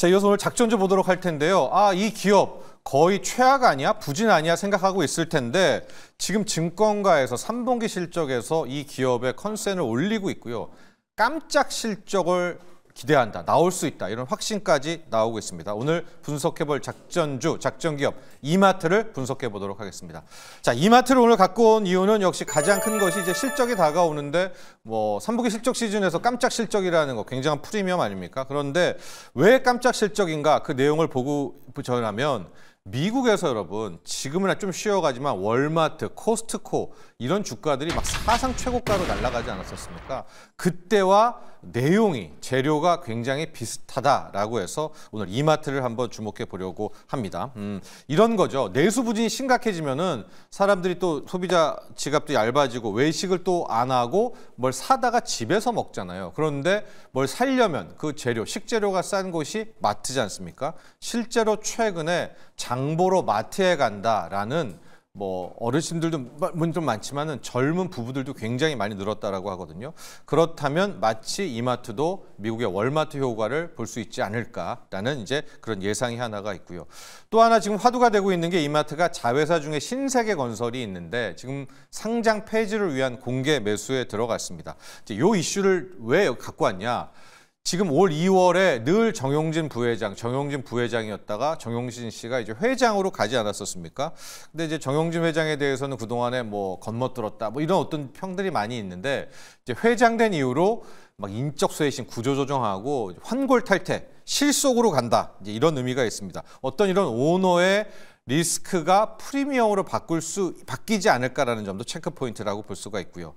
자, 이어서 오늘 작전 좀 보도록 할 텐데요. 아, 이 기업 거의 최악 아니야? 부진 아니야? 생각하고 있을 텐데 지금 증권가에서 3분기 실적에서 이 기업의 컨센을 올리고 있고요. 깜짝 실적을 기대한다, 나올 수 있다 이런 확신까지 나오고 있습니다. 오늘 분석해볼 작전주, 작전기업 이마트를 분석해보도록 하겠습니다. 자, 이마트를 오늘 갖고 온 이유는 역시 가장 큰 것이 이제 실적이 다가오는데 뭐 3분기 실적 시즌에서 깜짝 실적이라는 거 굉장한 프리미엄 아닙니까? 그런데 왜 깜짝 실적인가 그 내용을 보고 전하면 미국에서 여러분 지금은 좀 쉬어가지만 월마트, 코스트코 이런 주가들이 막 사상 최고가로 날아가지 않았었습니까? 그때와 내용이 재료가 굉장히 비슷하다라고 해서 오늘 이마트를 한번 주목해 보려고 합니다. 음, 이런 거죠. 내수 부진이 심각해지면은 사람들이 또 소비자 지갑도 얇아지고 외식을 또 안 하고 뭘 사다가 집에서 먹잖아요. 그런데 뭘 살려면 그 재료, 식재료가 싼 곳이 마트지 않습니까? 실제로 최근에 장보러 마트에 간다라는 뭐 어르신들도 문좀 많지만은 젊은 부부들도 굉장히 많이 늘었다라고 하거든요. 그렇다면 마치 이마트도 미국의 월마트 효과를 볼 수 있지 않을까라는 이제 그런 예상이 하나가 있고요. 또 하나 지금 화두가 되고 있는 게 이마트가 자회사 중에 신세계 건설이 있는데 지금 상장 폐지를 위한 공개 매수에 들어갔습니다. 이제 요 이슈를 왜 갖고 왔냐? 지금 올 2월에 늘 정용진 부회장, 정용진 부회장이었다가 정용진 씨가 이제 회장으로 가지 않았었습니까? 근데 이제 정용진 회장에 대해서는 그동안에 뭐 건멋들었다 뭐 이런 어떤 평들이 많이 있는데 이제 회장된 이후로 막 인적 쇄신 구조 조정하고 환골 탈퇴 실속으로 간다 이제 이런 의미가 있습니다. 어떤 이런 오너의 리스크가 프리미엄으로 바꿀 수 바뀌지 않을까라는 점도 체크 포인트라고 볼 수가 있고요.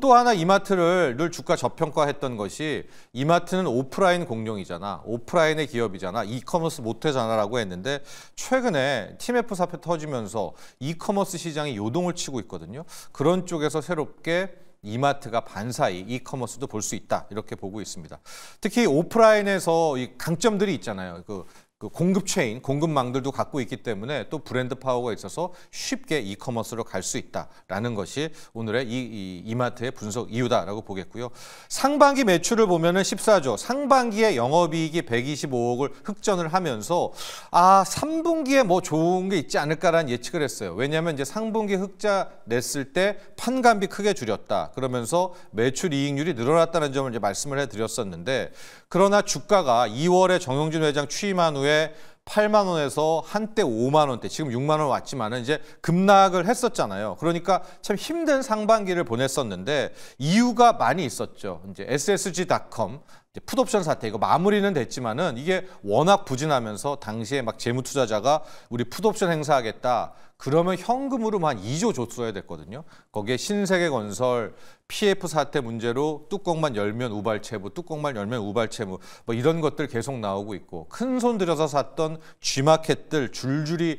또 하나 이마트를 늘 주가 저평가했던 것이 이마트는 오프라인 공룡이잖아. 오프라인의 기업이잖아. 이커머스 못해잖아라고 했는데 최근에 TMF 사태 터지면서 이커머스 시장이 요동을 치고 있거든요. 그런 쪽에서 새롭게 이마트가 반사이 이커머스도 볼 수 있다 이렇게 보고 있습니다. 특히 오프라인에서 이 강점들이 있잖아요. 그그 공급 체인, 공급망들도 갖고 있기 때문에 또 브랜드 파워가 있어서 쉽게 이커머스로 갈 수 있다라는 것이 오늘의 이, 이, 마트의 분석 이유다라고 보겠고요. 상반기 매출을 보면은 14조, 상반기에 영업이익이 125억을 흑전을 하면서 아 3분기에 뭐 좋은 게 있지 않을까라는 예측을 했어요. 왜냐하면 이제 상분기 흑자 냈을 때 판관비 크게 줄였다. 그러면서 매출 이익률이 늘어났다는 점을 이제 말씀을 해드렸었는데 그러나 주가가 2월에 정용진 회장 취임한 후에 경우에 8만 원에서 한때 5만 원대 지금 6만 원 왔지만은 이제 급락을 했었잖아요. 그러니까 참 힘든 상반기를 보냈었는데 이유가 많이 있었죠. 이제 ssg.com 풋옵션 사태 이거 마무리는 됐지만은 이게 워낙 부진하면서 당시에 막 재무 투자자가 우리 풋옵션 행사하겠다 그러면 현금으로 만 2조 줬어야 됐거든요. 거기에 신세계건설 PF 사태 문제로 뚜껑만 열면 우발채무, 뚜껑만 열면 우발채무 뭐 이런 것들 계속 나오고 있고 큰 손 들여서 샀던 G마켓들 줄줄이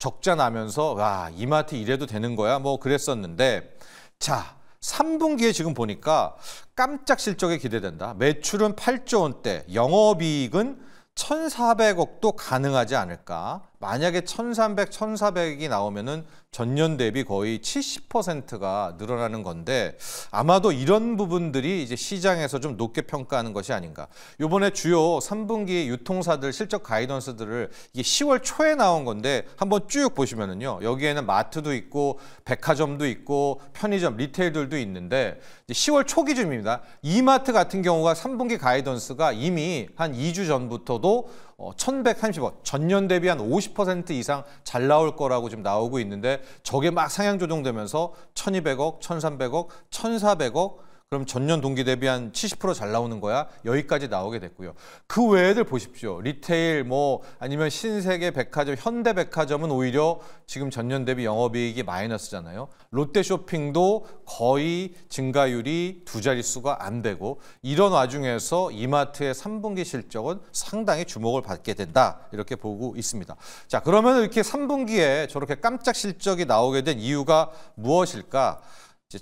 적자 나면서 와 이마트 이래도 되는 거야 뭐 그랬었는데 자 3분기에 지금 보니까 깜짝 실적에 기대된다. 매출은 8조 원대, 영업이익은 1,400억도 가능하지 않을까. 만약에 1300, 1400이 나오면은 전년 대비 거의 70%가 늘어나는 건데 아마도 이런 부분들이 이제 시장에서 좀 높게 평가하는 것이 아닌가. 요번에 주요 3분기 유통사들 실적 가이던스들을 이게 10월 초에 나온 건데 한번 쭉 보시면은요. 여기에는 마트도 있고 백화점도 있고 편의점 리테일들도 있는데 10월 초 기준입니다. 이마트 같은 경우가 3분기 가이던스가 이미 한 2주 전부터도 1130원 어, 전년 대비 한 50% 이상 잘 나올 거라고 지금 나오고 있는데 저게 막 상향 조정되면서 1200억, 1300억, 1400억 그럼 전년 동기 대비 한 70%잘 나오는 거야. 여기까지 나오게 됐고요. 그 외에들 보십시오. 리테일 뭐 아니면 신세계 백화점, 현대 백화점은 오히려 지금 전년 대비 영업이익이 마이너스잖아요. 롯데쇼핑도 거의 증가율이 두 자릿수가 안 되고 이런 와중에서 이마트의 3분기 실적은 상당히 주목을 받게 된다. 이렇게 보고 있습니다. 자, 그러면 이렇게 3분기에 저렇게 깜짝 실적이 나오게 된 이유가 무엇일까?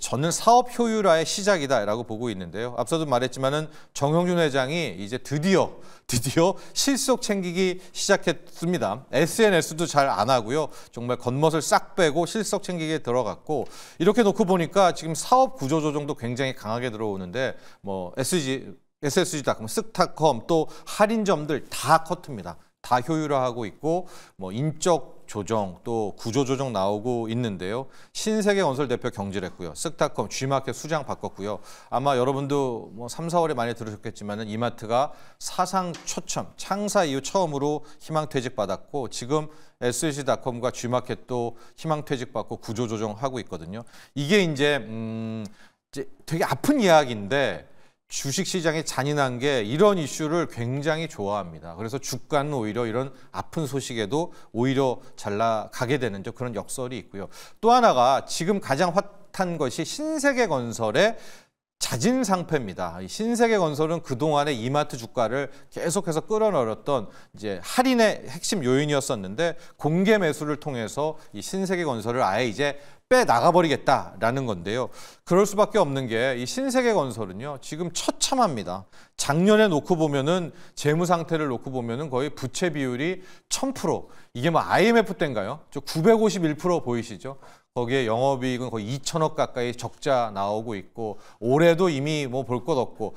저는 사업 효율화의 시작이다라고 보고 있는데요. 앞서도 말했지만은 정영준 회장이 이제 드디어 드디어 실속 챙기기 시작했습니다. SNS도 잘 안 하고요. 정말 겉멋을 싹 빼고 실속 챙기기에 들어갔고 이렇게 놓고 보니까 지금 사업 구조 조정도 굉장히 강하게 들어오는데 뭐 SG SSG닷컴, 쓱닷컴 또 할인점들 다 커트입니다. 다 효율화하고 있고 뭐 인적 조정 또 구조 조정 나오고 있는데요. 신세계 건설 대표 경질했고요. 쓱닷컴 G마켓 수장 바꿨고요. 아마 여러분도 뭐 3, 4월에 많이 들으셨겠지만 이마트가 사상 초점 창사 이후 처음으로 희망퇴직 받았고 지금 SC닷컴과 G마켓도 희망퇴직 받고 구조 조정하고 있거든요. 이게 이제 음 되게 아픈 이야기인데 주식 시장이 잔인한 게 이런 이슈를 굉장히 좋아합니다. 그래서 주가는 오히려 이런 아픈 소식에도 오히려 잘 나가게 되는 그런 역설이 있고요. 또 하나가 지금 가장 핫한 것이 신세계 건설의 자진 상패입니다. 신세계 건설은 그동안의 이마트 주가를 계속해서 끌어내렸던 이제 할인의 핵심 요인이었었는데 공개 매수를 통해서 이 신세계 건설을 아예 이제 빼 나가버리겠다라는 건데요. 그럴 수밖에 없는 게 이 신세계 건설은요, 지금 처참합니다. 작년에 놓고 보면은 재무 상태를 놓고 보면은 거의 부채 비율이 1000%, 이게 뭐 IMF 때인가요? 저951% 보이시죠? 거기에 영업이익은 거의 2천억 가까이 적자 나오고 있고 올해도 이미 뭐 볼 것 없고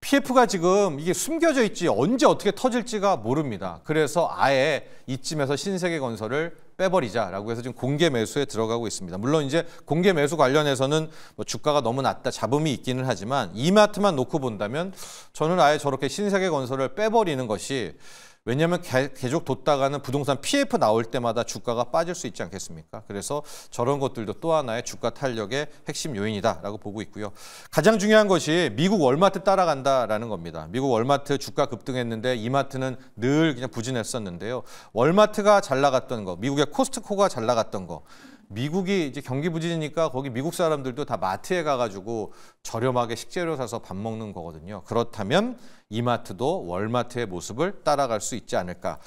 PF가 지금 이게 숨겨져 있지 언제 어떻게 터질지가 모릅니다. 그래서 아예 이쯤에서 신세계 건설을 빼버리자라고 해서 지금 공개 매수에 들어가고 있습니다. 물론 이제 공개 매수 관련해서는 뭐 주가가 너무 낮다 잡음이 있기는 하지만 이마트만 놓고 본다면 저는 아예 저렇게 신세계 건설을 빼버리는 것이 왜냐하면 계속 돋다가는 부동산 PF 나올 때마다 주가가 빠질 수 있지 않겠습니까? 그래서 저런 것들도 또 하나의 주가 탄력의 핵심 요인이다라고 보고 있고요. 가장 중요한 것이 미국 월마트 따라간다라는 겁니다. 미국 월마트 주가 급등했는데 이마트는 늘 그냥 부진했었는데요. 월마트가 잘 나갔던 거, 미국의 코스트코가 잘 나갔던 거. 미국이 이제 경기 부진이니까 거기 미국 사람들도 다 마트에 가가지고 저렴하게 식재료 사서 밥 먹는 거거든요. 그렇다면 이마트도 월마트의 모습을 따라갈 수 있지 않을까.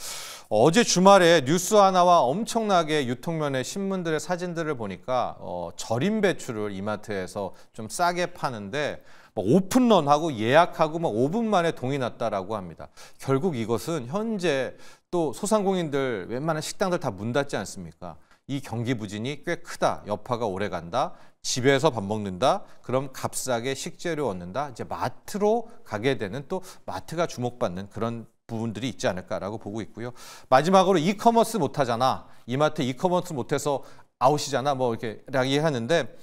어제 주말에 뉴스 하나와 엄청나게 유통면에 신문들의 사진들을 보니까 어, 절임 배추를 이마트에서 좀 싸게 파는데 뭐 오픈런하고 예약하고 막 뭐 5분 만에 동이 났다라고 합니다. 결국 이것은 현재 또 소상공인들 웬만한 식당들 다 문 닫지 않습니까? 이 경기 부진이 꽤 크다. 여파가 오래 간다. 집에서 밥 먹는다. 그럼 값싸게 식재료 얻는다. 이제 마트로 가게 되는 또 마트가 주목받는 그런 부분들이 있지 않을까라고 보고 있고요. 마지막으로 이커머스 못하잖아. 이마트 이커머스 못해서 아웃이잖아. 뭐 이렇게 이야기하는데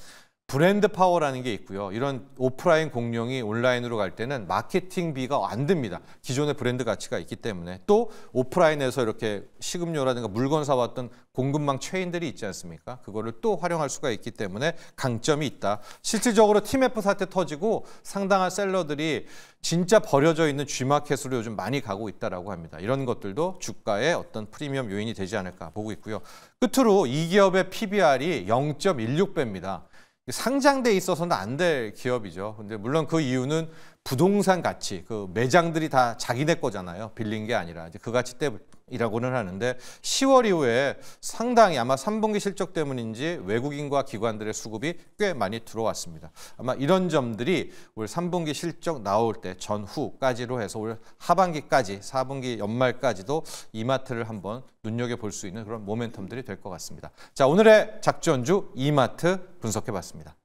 브랜드 파워라는 게 있고요. 이런 오프라인 공룡이 온라인으로 갈 때는 마케팅비가 안 듭니다. 기존의 브랜드 가치가 있기 때문에 또 오프라인에서 이렇게 식음료라든가 물건 사왔던 공급망 체인들이 있지 않습니까? 그거를 또 활용할 수가 있기 때문에 강점이 있다. 실질적으로 팀F 사태 터지고 상당한 셀러들이 진짜 버려져 있는 G마켓으로 요즘 많이 가고 있다라고 합니다. 이런 것들도 주가의 어떤 프리미엄 요인이 되지 않을까 보고 있고요. 끝으로 이 기업의 PBR이 0.16배입니다. 상장돼 있어서는 안 될 기업이죠. 근데 물론 그 이유는 부동산 가치, 그 매장들이 다 자기네 거잖아요. 빌린 게 아니라 이제 그 가치 때이라고는 하는데 10월 이후에 상당히 아마 3분기 실적 때문인지 외국인과 기관들의 수급이 꽤 많이 들어왔습니다. 아마 이런 점들이 올 3분기 실적 나올 때 전후까지로 해서 올 하반기까지, 4분기 연말까지도 이마트를 한번 눈여겨볼 수 있는 그런 모멘텀들이 될 것 같습니다. 자, 오늘의 작전주 이마트 분석해봤습니다.